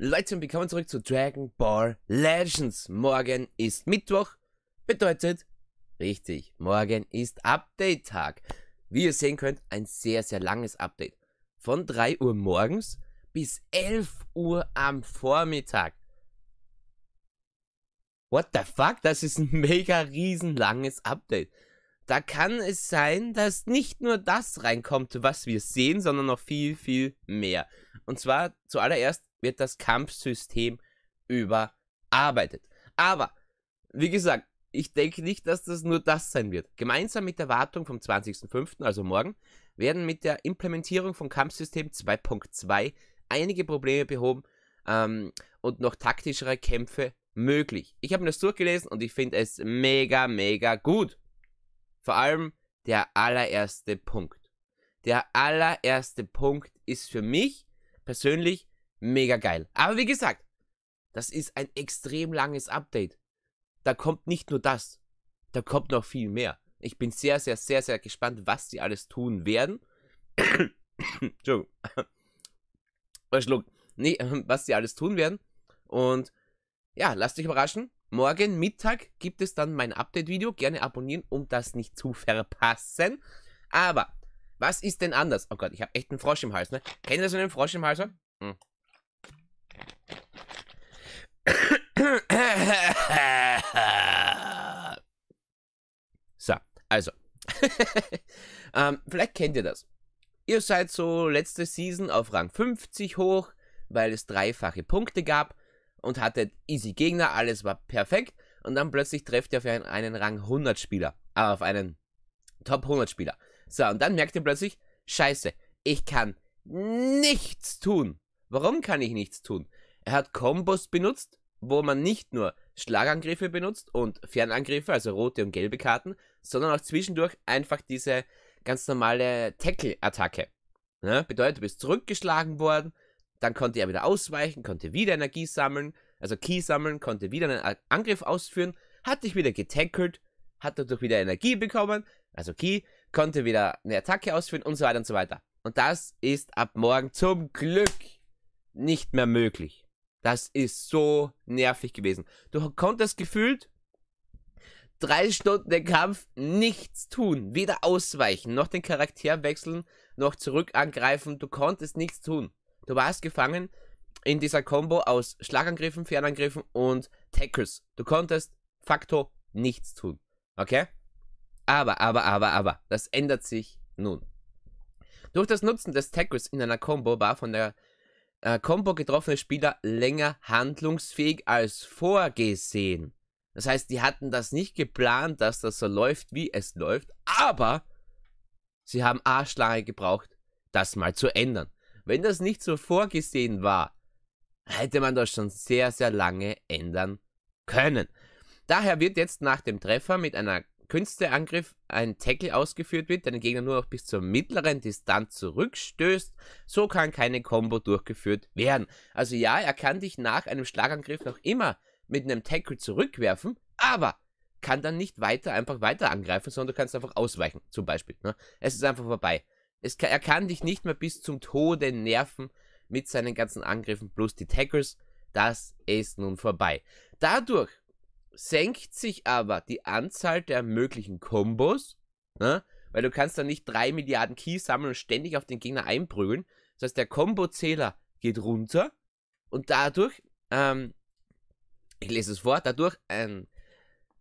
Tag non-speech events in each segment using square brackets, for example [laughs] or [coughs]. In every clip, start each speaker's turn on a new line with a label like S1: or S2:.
S1: Leute und willkommen zurück zu Dragon Ball Legends. Morgen ist Mittwoch, bedeutet, richtig, morgen ist Update-Tag. Wie ihr sehen könnt, ein sehr, sehr langes Update. Von 3 Uhr morgens bis 11 Uhr am Vormittag. What the fuck? Das ist ein [laughs] mega riesenlanges Update. Da kann es sein, dass nicht nur das reinkommt, was wir sehen, sondern noch viel, viel mehr. Und zwar zuallererst wird das Kampfsystem überarbeitet. Aber, wie gesagt, ich denke nicht, dass das nur das sein wird. Gemeinsam mit der Wartung vom 20.05., also morgen, werden mit der Implementierung von Kampfsystem 2.2 einige Probleme behoben ähm, und noch taktischere Kämpfe möglich. Ich habe mir das durchgelesen und ich finde es mega, mega gut. Vor allem der allererste Punkt. Der allererste Punkt ist für mich persönlich Mega geil. Aber wie gesagt, das ist ein extrem langes Update. Da kommt nicht nur das, da kommt noch viel mehr. Ich bin sehr, sehr, sehr, sehr gespannt, was sie alles tun werden. [coughs] Entschuldigung. [coughs] Nee, [coughs] was sie alles tun werden. Und ja, lasst euch überraschen. Morgen Mittag gibt es dann mein Update-Video. Gerne abonnieren, um das nicht zu verpassen. Aber, was ist denn anders? Oh Gott, ich habe echt einen Frosch im Hals, ne? Kennt ihr das, wenn ihr einen Frosch im Hals Hm so, also. [laughs] ähm, vielleicht kennt ihr das. Ihr seid so letzte Season auf Rang 50 hoch, weil es dreifache Punkte gab und hattet easy Gegner, alles war perfekt und dann plötzlich trefft ihr auf einen, einen Rang 100 Spieler, aber äh, auf einen Top 100 Spieler. So, und dann merkt ihr plötzlich, scheiße, ich kann nichts tun. Warum kann ich nichts tun? Er hat Combos benutzt, wo man nicht nur Schlagangriffe benutzt und Fernangriffe, also rote und gelbe Karten, sondern auch zwischendurch einfach diese ganz normale Tackle-Attacke. Ne? Bedeutet, du bist zurückgeschlagen worden, dann konnte er wieder ausweichen, konnte wieder Energie sammeln, also Key sammeln, konnte wieder einen Angriff ausführen, hat dich wieder getackelt, hat dadurch wieder Energie bekommen, also Key, konnte wieder eine Attacke ausführen und so weiter und so weiter. Und das ist ab morgen zum Glück nicht mehr möglich. Das ist so nervig gewesen. Du konntest gefühlt drei Stunden den Kampf nichts tun. Weder ausweichen, noch den Charakter wechseln, noch zurück angreifen. Du konntest nichts tun. Du warst gefangen in dieser Combo aus Schlagangriffen, Fernangriffen und Tackles. Du konntest facto nichts tun. Okay? Aber, aber, aber, aber, das ändert sich nun. Durch das Nutzen des Tackles in einer Combo war von der äh, Combo getroffene Spieler länger handlungsfähig als vorgesehen. Das heißt, die hatten das nicht geplant, dass das so läuft, wie es läuft, aber sie haben Arschlange gebraucht, das mal zu ändern. Wenn das nicht so vorgesehen war, hätte man das schon sehr, sehr lange ändern können. Daher wird jetzt nach dem Treffer mit einer Künstlerangriff ein Tackle ausgeführt wird, der den Gegner nur noch bis zur mittleren Distanz zurückstößt, so kann keine Combo durchgeführt werden. Also ja, er kann dich nach einem Schlagangriff noch immer mit einem Tackle zurückwerfen, aber kann dann nicht weiter einfach weiter angreifen, sondern du kannst einfach ausweichen, zum Beispiel. Ne? Es ist einfach vorbei. Kann, er kann dich nicht mehr bis zum Tode nerven mit seinen ganzen Angriffen plus die Tackles. Das ist nun vorbei. Dadurch senkt sich aber die Anzahl der möglichen Kombos, ne? weil du kannst dann nicht 3 Milliarden Keys sammeln und ständig auf den Gegner einprügeln. Das heißt, der Combo-Zähler geht runter und dadurch, ähm, ich lese es vor, dadurch ein,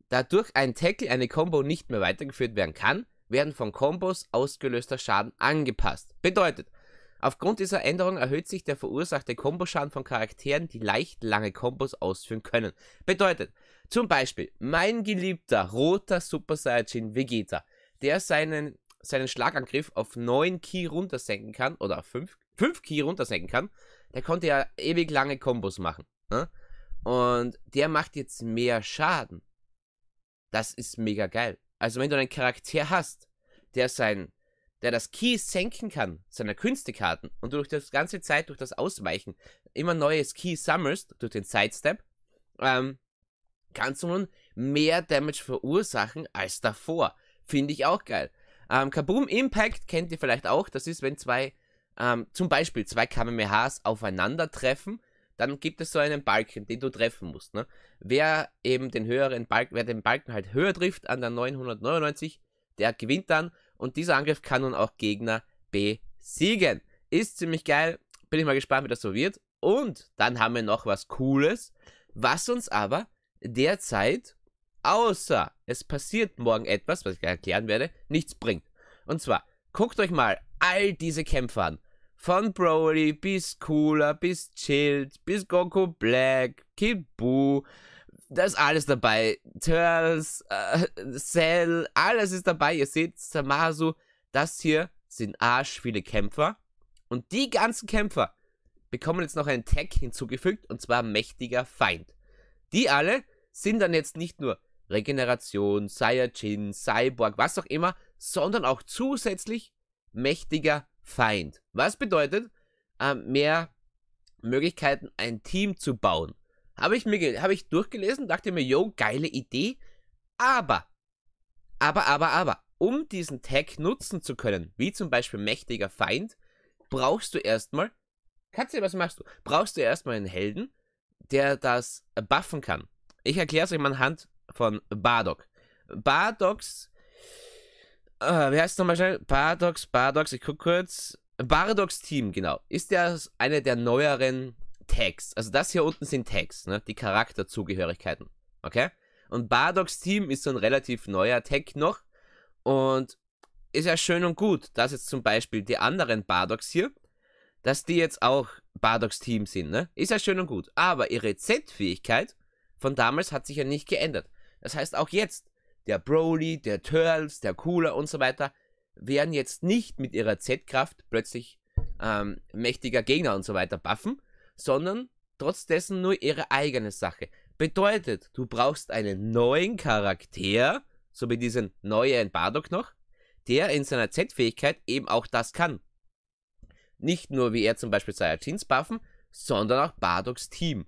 S1: dadurch ein Tackle, eine Combo nicht mehr weitergeführt werden kann, werden von Combos ausgelöster Schaden angepasst. Bedeutet, aufgrund dieser Änderung erhöht sich der verursachte Komboschaden von Charakteren, die leicht lange Combos ausführen können. Bedeutet, zum Beispiel, mein geliebter roter Super Saiyajin Vegeta, der seinen, seinen Schlagangriff auf 9 Ki runtersenken kann, oder 5, 5 Ki runtersenken kann, der konnte ja ewig lange Kombos machen. Ne? Und der macht jetzt mehr Schaden. Das ist mega geil. Also wenn du einen Charakter hast, der sein, der das Ki senken kann, seiner Künstekarten, und du durch das ganze Zeit, durch das Ausweichen, immer neues Ki sammelst, durch den Sidestep, ähm, kannst du nun mehr Damage verursachen als davor. Finde ich auch geil. Ähm, Kaboom Impact kennt ihr vielleicht auch. Das ist, wenn zwei, ähm, zum Beispiel zwei KMMHs treffen, dann gibt es so einen Balken, den du treffen musst. Ne? Wer eben den höheren Balken, wer den Balken halt höher trifft an der 999, der gewinnt dann. Und dieser Angriff kann nun auch Gegner besiegen. Ist ziemlich geil. Bin ich mal gespannt, wie das so wird. Und dann haben wir noch was Cooles, was uns aber derzeit, außer es passiert morgen etwas, was ich erklären werde, nichts bringt. Und zwar, guckt euch mal all diese Kämpfer an. Von Broly bis Cooler, bis Child, bis Goku Black, Kid Buu, da ist alles dabei. Turtles, äh, Cell, alles ist dabei. Ihr seht, Samasu, das hier sind arsch viele Kämpfer. Und die ganzen Kämpfer bekommen jetzt noch einen Tag hinzugefügt, und zwar mächtiger Feind. Die alle sind dann jetzt nicht nur Regeneration, Saiyajin, Cyborg, was auch immer, sondern auch zusätzlich mächtiger Feind. Was bedeutet, äh, mehr Möglichkeiten, ein Team zu bauen. Habe ich mir hab ich durchgelesen, dachte mir, yo, geile Idee, aber, aber, aber, aber, um diesen Tag nutzen zu können, wie zum Beispiel mächtiger Feind, brauchst du erstmal, Katze, was machst du? Brauchst du erstmal einen Helden, der das buffen kann. Ich erkläre es euch mal anhand von Bardock. Bardocks. äh, wie heißt es nochmal schnell? Bardocks, Bardocks, ich gucke kurz. Bardocks Team, genau. Ist ja eine der neueren Tags. Also das hier unten sind Tags, ne? die Charakterzugehörigkeiten. Okay? Und Bardocks Team ist so ein relativ neuer Tag noch. Und ist ja schön und gut, dass jetzt zum Beispiel die anderen Bardocks hier, dass die jetzt auch Bardocks Team sind, ne? Ist ja schön und gut. Aber ihre Z-Fähigkeit von damals hat sich ja nicht geändert. Das heißt, auch jetzt, der Broly, der Turles, der Cooler und so weiter, werden jetzt nicht mit ihrer Z-Kraft plötzlich ähm, mächtiger Gegner und so weiter buffen, sondern trotzdessen nur ihre eigene Sache. Bedeutet, du brauchst einen neuen Charakter, so wie diesen neuen Bardock noch, der in seiner Z-Fähigkeit eben auch das kann. Nicht nur wie er zum Beispiel Saiyajins buffen, sondern auch Bardocks Team.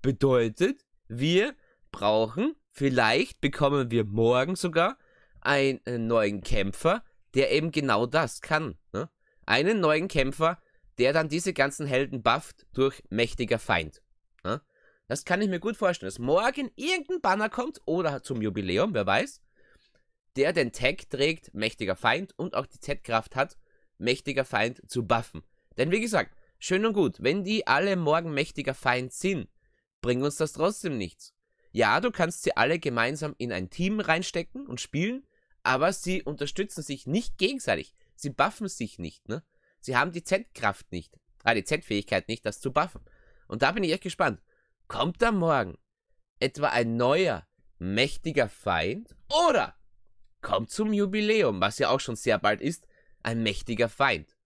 S1: Bedeutet, wir brauchen, vielleicht bekommen wir morgen sogar einen äh, neuen Kämpfer, der eben genau das kann. Ne? Einen neuen Kämpfer, der dann diese ganzen Helden bufft durch mächtiger Feind. Ne? Das kann ich mir gut vorstellen, dass morgen irgendein Banner kommt oder zum Jubiläum, wer weiß, der den Tag trägt, mächtiger Feind und auch die Z-Kraft hat, mächtiger Feind zu buffen. Denn wie gesagt, schön und gut, wenn die alle morgen mächtiger Feind sind, bringt uns das trotzdem nichts. Ja, du kannst sie alle gemeinsam in ein Team reinstecken und spielen, aber sie unterstützen sich nicht gegenseitig. Sie buffen sich nicht, ne? Sie haben die Z-Kraft nicht, ah, die Z-Fähigkeit nicht, das zu buffen. Und da bin ich echt gespannt. Kommt da morgen etwa ein neuer, mächtiger Feind? Oder kommt zum Jubiläum, was ja auch schon sehr bald ist, ein mächtiger Feind.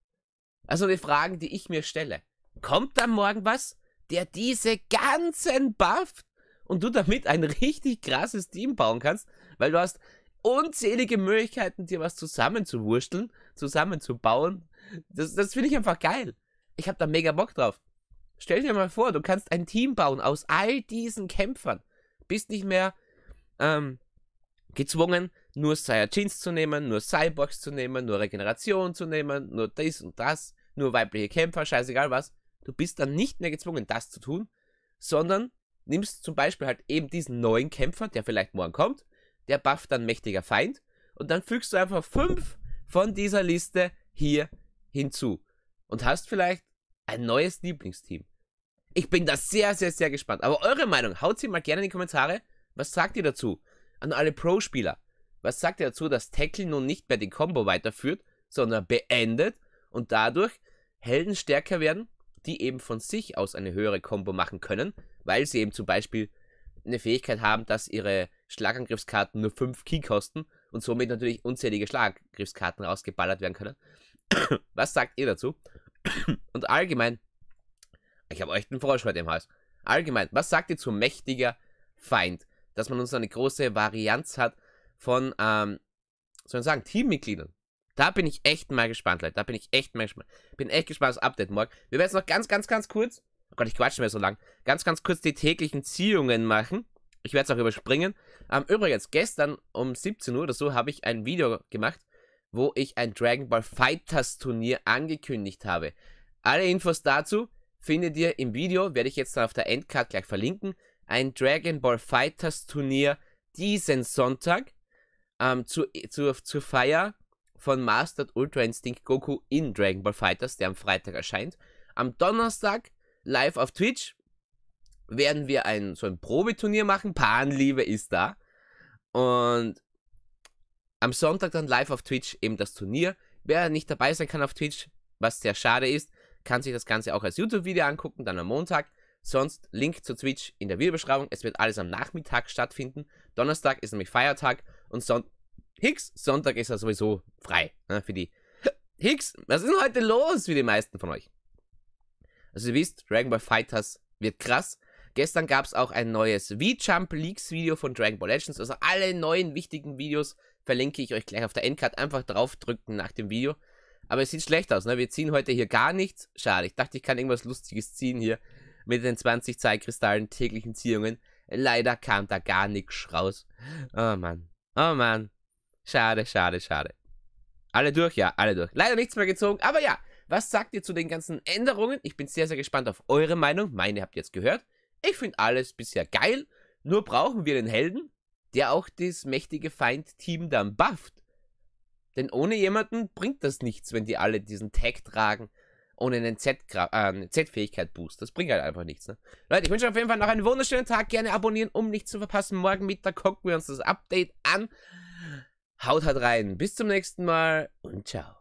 S1: Also die Fragen, die ich mir stelle. Kommt da morgen was, der diese ganzen bufft und du damit ein richtig krasses Team bauen kannst, weil du hast unzählige Möglichkeiten, dir was zusammenzuwursteln, zusammenzubauen. Das, das finde ich einfach geil. Ich habe da mega Bock drauf. Stell dir mal vor, du kannst ein Team bauen aus all diesen Kämpfern. Bist nicht mehr ähm, gezwungen, nur Saiyajins zu nehmen, nur Cyborgs zu nehmen, nur Regeneration zu nehmen, nur dies und das, nur weibliche Kämpfer, scheißegal was. Du bist dann nicht mehr gezwungen, das zu tun, sondern nimmst zum Beispiel halt eben diesen neuen Kämpfer, der vielleicht morgen kommt, der bufft dann mächtiger Feind und dann fügst du einfach fünf von dieser Liste hier hinzu und hast vielleicht ein neues Lieblingsteam. Ich bin da sehr, sehr, sehr gespannt. Aber eure Meinung, haut sie mal gerne in die Kommentare. Was sagt ihr dazu? An alle Pro-Spieler. Was sagt ihr dazu, dass Tackle nun nicht mehr den Combo weiterführt, sondern beendet und dadurch Helden stärker werden, die eben von sich aus eine höhere Combo machen können, weil sie eben zum Beispiel eine Fähigkeit haben, dass ihre Schlagangriffskarten nur 5 Key kosten und somit natürlich unzählige Schlagangriffskarten rausgeballert werden können. [coughs] Was sagt ihr dazu? [coughs] und allgemein, ich habe echt einen Frosch bei dem Hals. Allgemein, was sagt ihr zu mächtiger Feind? Dass man uns eine große Varianz hat, von, ähm, soll ich sagen, Teammitgliedern. Da bin ich echt mal gespannt, Leute. Da bin ich echt mal gespannt. Bin echt gespannt auf das Update morgen. Wir werden jetzt noch ganz, ganz, ganz kurz. Oh Gott, ich quatsche mir so lang. Ganz, ganz kurz die täglichen Ziehungen machen. Ich werde es auch überspringen. Ähm, übrigens, gestern um 17 Uhr oder so habe ich ein Video gemacht, wo ich ein Dragon Ball Fighters Turnier angekündigt habe. Alle Infos dazu findet ihr im Video, werde ich jetzt dann auf der Endcard gleich verlinken. Ein Dragon Ball Fighters Turnier diesen Sonntag ähm, zu, zu, zur Feier von Mastered Ultra Instinct Goku in Dragon Ball Fighters, der am Freitag erscheint. Am Donnerstag live auf Twitch werden wir ein, so ein Probeturnier machen. Panliebe ist da. Und am Sonntag dann live auf Twitch eben das Turnier. Wer nicht dabei sein kann auf Twitch, was sehr schade ist, kann sich das Ganze auch als YouTube-Video angucken, dann am Montag. Sonst Link zu Twitch in der Videobeschreibung. Es wird alles am Nachmittag stattfinden. Donnerstag ist nämlich Feiertag und Son Hicks, Sonntag ist ja sowieso frei ne, für die. Hicks, was ist denn heute los für die meisten von euch? Also ihr wisst, Dragon Ball Fighters wird krass. Gestern gab es auch ein neues V-Jump Leaks Video von Dragon Ball Legends. Also alle neuen wichtigen Videos verlinke ich euch gleich auf der Endcard. Einfach draufdrücken nach dem Video. Aber es sieht schlecht aus, ne? Wir ziehen heute hier gar nichts. Schade, ich dachte, ich kann irgendwas Lustiges ziehen hier. Mit den 20 Zeitkristallen täglichen Ziehungen. Leider kam da gar nichts raus. Oh Mann. Oh Mann. Schade, schade, schade. Alle durch, ja, alle durch. Leider nichts mehr gezogen, aber ja. Was sagt ihr zu den ganzen Änderungen? Ich bin sehr, sehr gespannt auf eure Meinung. Meine habt ihr jetzt gehört. Ich finde alles bisher geil. Nur brauchen wir den Helden, der auch das mächtige Feind-Team dann bufft. Denn ohne jemanden bringt das nichts, wenn die alle diesen Tag tragen ohne einen äh, Z-Fähigkeit-Boost. Äh, das bringt halt einfach nichts. Ne? Leute, ich wünsche euch auf jeden Fall noch einen wunderschönen Tag. Gerne abonnieren, um nichts zu verpassen. Morgen Mittag gucken wir uns das Update an. Haut halt rein. Bis zum nächsten Mal und ciao.